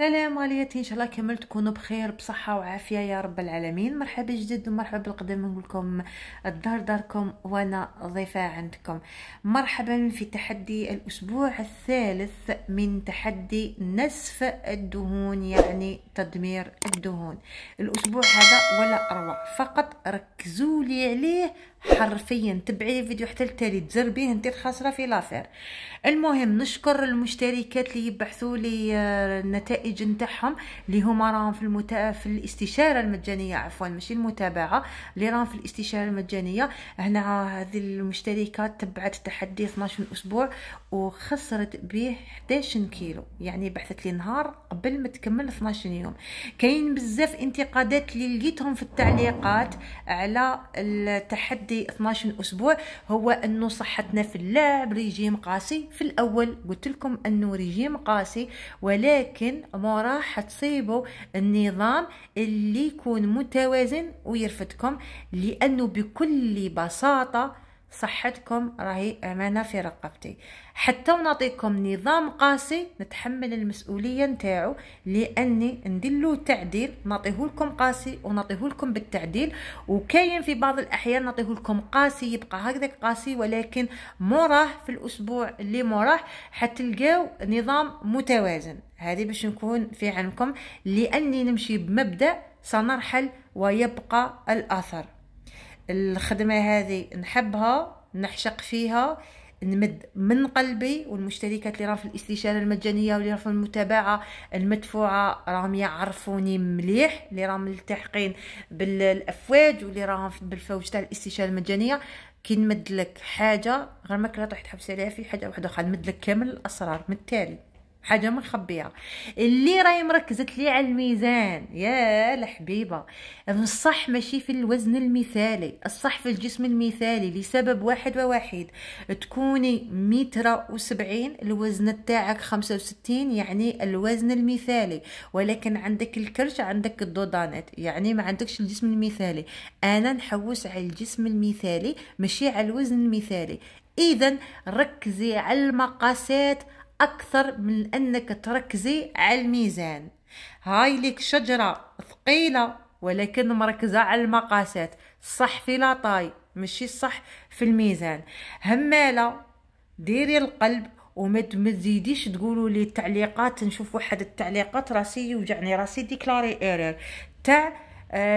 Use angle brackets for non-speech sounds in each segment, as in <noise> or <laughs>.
السلام عليكم ان شاء الله كامل تكونوا بخير بصحه وعافيه يا رب العالمين مرحبا جديد ومرحبا بالقدم نقول لكم الدار داركم وانا ضيفه عندكم مرحبا في تحدي الاسبوع الثالث من تحدي نسف الدهون يعني تدمير الدهون الاسبوع هذا ولا اروع فقط ركزوا لي عليه حرفيا تبعي الفيديو حتى التالي تزربيه انت الخاسره في لافير المهم نشكر المشتركات اللي يبحثوا لي النتائج آه، النتائج نتاعهم اللي هما راهم في المتا... في الاستشاره المجانيه عفوا ماشي المتابعه اللي راهم في الاستشاره المجانيه هنا هذه المشتركه تبعت تحدي 12 اسبوع وخسرت به 11 كيلو يعني بعثت لي نهار قبل ما تكمل 12 يوم كاين بزاف انتقادات اللي لقيتهم في التعليقات على التحدي 12 اسبوع هو انه صحتنا في اللعب ريجيم قاسي في الاول قلت لكم انه ريجيم قاسي ولكن موراه حتصيبوا النظام اللي يكون متوازن ويرفدكم لانه بكل بساطه صحتكم راهي امانه في رقبتي حتى ونعطيكم نظام قاسي نتحمل المسؤوليه نتاعو لاني ندلو تعديل نعطيه لكم قاسي ونعطيه لكم بالتعديل وكاين في بعض الاحيان نعطيه لكم قاسي يبقى هكذاك قاسي ولكن موراه في الاسبوع اللي موراه حتلقاو نظام متوازن هذه باش نكون في علمكم لاني نمشي بمبدا سنرحل ويبقى الاثر الخدمه هذه نحبها نعشق فيها نمد من قلبي والمشتركات اللي راهم في الاستشاره المجانيه واللي راهم في المتابعه المدفوعه راهم يعرفوني مليح اللي راهم ملتحقين بالافواج واللي راهم بالفوج تاع الاستشاره المجانيه كي نمد لك حاجه غير ما كلا تروح تحبس عليها في حاجه واحده اخرى نمد لك كامل الاسرار من التالي حاجه ما نخبيها اللي راهي مركزت لي على الميزان يا الحبيبه الصح ماشي في الوزن المثالي الصح في الجسم المثالي لسبب واحد وواحد تكوني متر وسبعين الوزن تاعك خمسة وستين يعني الوزن المثالي ولكن عندك الكرش عندك الدودانات يعني ما عندكش الجسم المثالي انا نحوس على الجسم المثالي ماشي على الوزن المثالي اذا ركزي على المقاسات أكثر من أنك تركزي على الميزان هاي لك شجرة ثقيلة ولكن مركزة على المقاسات صح في لاطاي ماشي صح في الميزان همالة ديري القلب وما تزيديش تقولوا لي التعليقات نشوف واحد التعليقات راسي يوجعني راسي ديكلاري ايرور تاع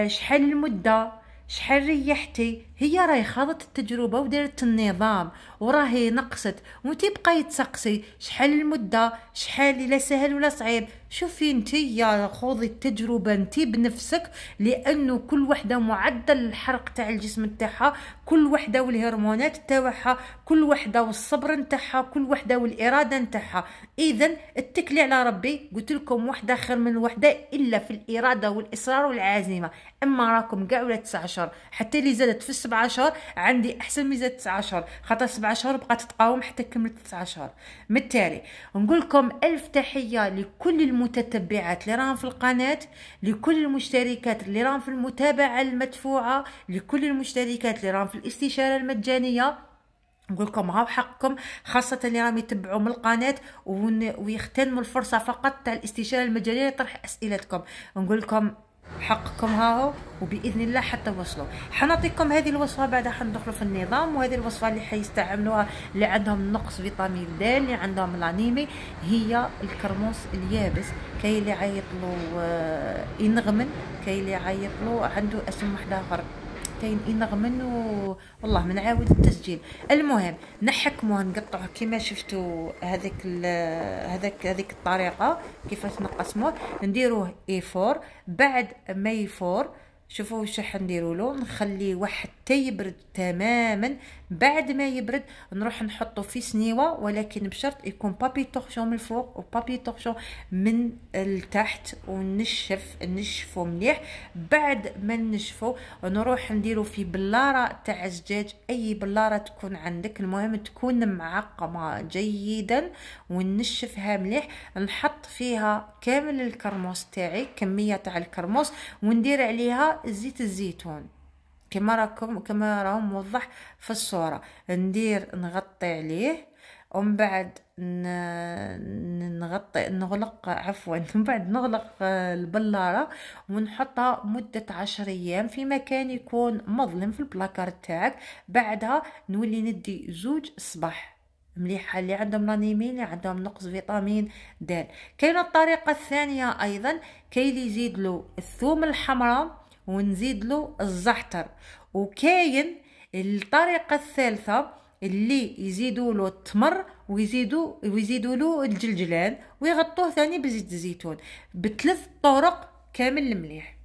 شحال المده شحال ريحتي هي راهي خاضت التجربه ودارت النظام وراهي نقصت وانت بقاي تسقسي شحال المده شحال لا سهل ولا صعيب شوفي انت يا خوضي التجربه انت بنفسك لانه كل وحده معدل الحرق تاع الجسم تاعها كل وحده والهرمونات تاعها كل وحده والصبر نتاعها كل وحده والاراده نتاعها اذا اتكلي على ربي قلت لكم وحده خير من وحده الا في الاراده والاصرار والعزيمه اما راكم كاع ولا 19 حتى اللي زادت في السبعة سبعة اشهر عندي احسن ميزه تسعة اشهر خاطر سبعة اشهر بقات تقاوم حتى كملت تسعة اشهر بالتالي نقول لكم الف تحيه لكل المتتبعات اللي راهم في القناه لكل المشتركات اللي راهم في المتابعه المدفوعه لكل المشتركات اللي راهم في الاستشاره المجانيه نقول لكم هاو حقكم خاصة اللي راهم يتبعوا من القناة ويغتنموا الفرصة فقط تاع الاستشارة المجانية لطرح أسئلتكم نقول لكم حقكم هاهو وباذن الله حتى وصلوا حنعطيكم هذه الوصفه بعد حندخلوا في النظام وهذه الوصفه اللي حيستعملوها اللي عندهم نقص فيتامين د اللي عندهم الانيمي هي الكرموس اليابس كاين اللي له آه، ينغمن كاين اللي له عنده اسم واحد اخر كاين انغمن و... والله منعاود التسجيل المهم نحكموه نقطعوه كما شفتوا هذاك ال... هذاك هذيك الطريقه كيفاش نقسموه نديروه اي 4 بعد ما يفور شوفوا واش راح نديروا له نخليه واحد حتى يبرد تماما بعد ما يبرد نروح نحطه في سنيوه ولكن بشرط يكون بابي تورشون من الفوق وبابي تورشون من التحت ونشف نشفو مليح بعد ما نشفو نروح نديرو في بلاره تاع الزجاج اي بلاره تكون عندك المهم تكون معقمه جيدا ونشفها مليح نحط فيها كامل الكرموس تاعي كميه تاع الكرموس وندير عليها زيت الزيتون كما راكم كما راهو موضح في الصوره ندير نغطي عليه ومن بعد نغطي نغلق عفوا <laughs> من بعد نغلق البلاره ونحطها مده عشر ايام في مكان يكون مظلم في البلاكار تاعك بعدها نولي ندي زوج صباح مليحه اللي عندهم لانيمين اللي عندهم نقص فيتامين د كاينه الطريقه الثانيه ايضا كي يزيد له الثوم الحمراء ونزيد له الزعتر وكاين الطريقه الثالثه اللي يزيدوا له التمر ويزيدوا ويزيدوا له الجلجلان ويغطوه ثاني بزيت الزيتون بثلاث طرق كامل المليح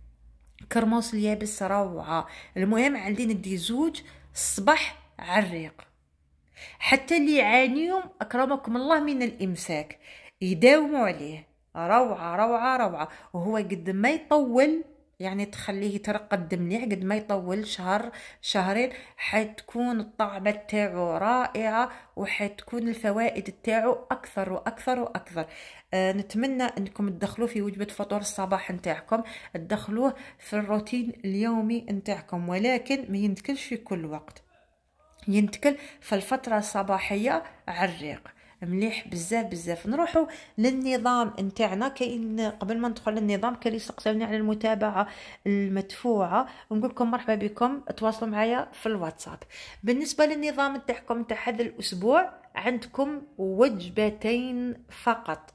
كرموس اليابس روعه المهم عندي ندي زوج الصباح عالريق حتى اللي يعانيهم اكرمكم الله من الامساك يداوموا عليه روعه روعه روعه وهو قد ما يطول يعني تخليه يترقد مليح قد ما يطول شهر شهرين حتكون الطعمة تاعو رائعة وحتكون الفوائد تاعو أكثر وأكثر وأكثر آه نتمنى أنكم تدخلوا في وجبة فطور الصباح نتاعكم تدخلوه في الروتين اليومي نتاعكم ولكن ما ينتكلش في كل وقت ينتكل في الفترة الصباحية على الريق مليح بزاف بزاف نروحو للنظام نتاعنا كاين قبل ما ندخل للنظام اللي سقساوني على المتابعه المدفوعه نقول لكم مرحبا بكم تواصلوا معايا في الواتساب بالنسبه للنظام نتاعكم نتاع هذا الاسبوع عندكم وجبتين فقط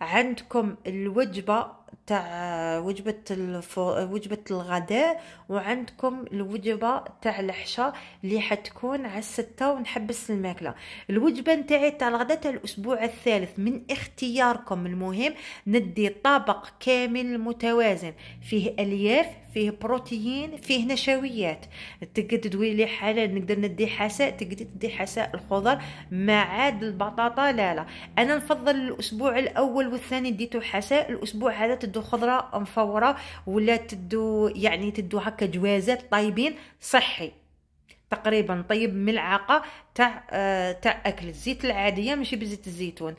عندكم الوجبه تاع وجبه الفو... وجبه الغداء وعندكم الوجبه تاع العشاء اللي حتكون على الستة ونحبس الماكله الوجبه نتاعي تاع الغداء تاع الاسبوع الثالث من اختياركم المهم ندي طبق كامل متوازن فيه الياف فيه بروتيين فيه نشويات تقدر تدوي لي حلال نقدر ندي حساء تقدر تدي حساء الخضر ما عاد البطاطا لا لا انا نفضل الاسبوع الاول والثاني ديتو حساء الاسبوع هذا تدو خضره مفوره ولا تدو يعني تدو هكا جوازات طيبين صحي تقريبا طيب ملعقه تاع آه، تاع اكل الزيت العاديه ماشي بزيت الزيتون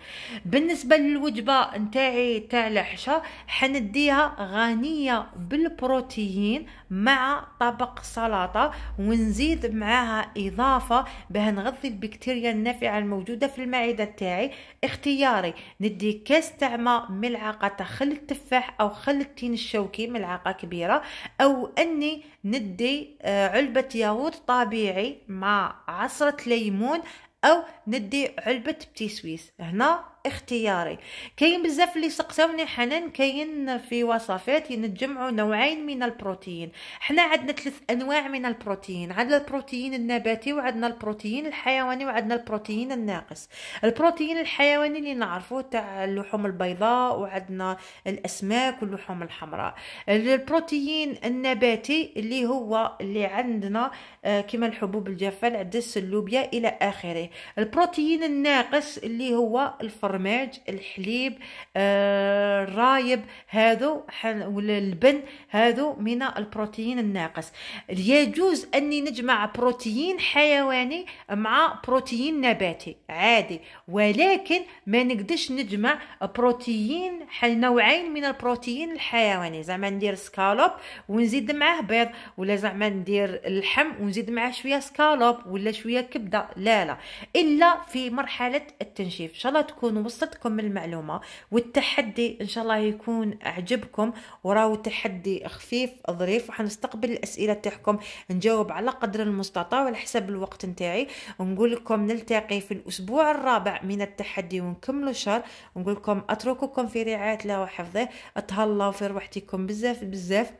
بالنسبه للوجبه نتاعي تاع العشاء حنديها غنيه بالبروتيين مع طبق سلطه ونزيد معاها اضافه باه نغذي البكتيريا النافعه الموجوده في المعده تاعي اختياري ندي كاس تاع ماء ملعقه تاع خل التفاح او خل التين الشوكي ملعقه كبيره او اني ندي آه، علبه ياغورت طبيعي مع عصره ليمون الليمون او ندي علبه بتي سويس هنا اختياري كاين بزاف اللي سقساوني حنان كاين في وصفات ينجمعوا نوعين من البروتين حنا عندنا ثلاث انواع من البروتين عندنا البروتين النباتي وعندنا البروتين الحيواني وعندنا البروتين الناقص البروتين الحيواني اللي نعرفوه تاع اللحوم البيضاء وعندنا الاسماك واللحوم الحمراء البروتين النباتي اللي هو اللي عندنا آه، كما الحبوب الجافه العدس اللوبيا الى اخره البروتين الناقص اللي هو الفرق الفرماج الحليب آه، الرايب هذو ولا البن هذو من البروتين الناقص يجوز اني نجمع بروتين حيواني مع بروتين نباتي عادي ولكن ما نقدرش نجمع بروتين نوعين من البروتين الحيواني زعما ندير سكالوب ونزيد معاه بيض ولا زعما ندير اللحم ونزيد معاه شويه سكالوب ولا شويه كبده لا لا الا في مرحله التنشيف ان شاء الله تكونوا تكون وصلتكم المعلومة والتحدي إن شاء الله يكون أعجبكم وراو تحدي خفيف ظريف وحنستقبل الأسئلة تاعكم نجاوب على قدر المستطاع وعلى حسب الوقت نتاعي ونقول لكم نلتقي في الأسبوع الرابع من التحدي ونكمل الشهر ونقول لكم أترككم في رعاية الله وحفظه أتهلاو في روحتكم بزاف بزاف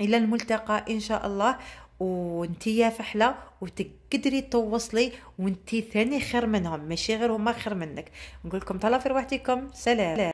إلى الملتقى إن شاء الله يا فحله وتقدري توصلي وانتي ثاني خير منهم ماشي غير هما خير منك نقول لكم تهلا في رواحتكم سلام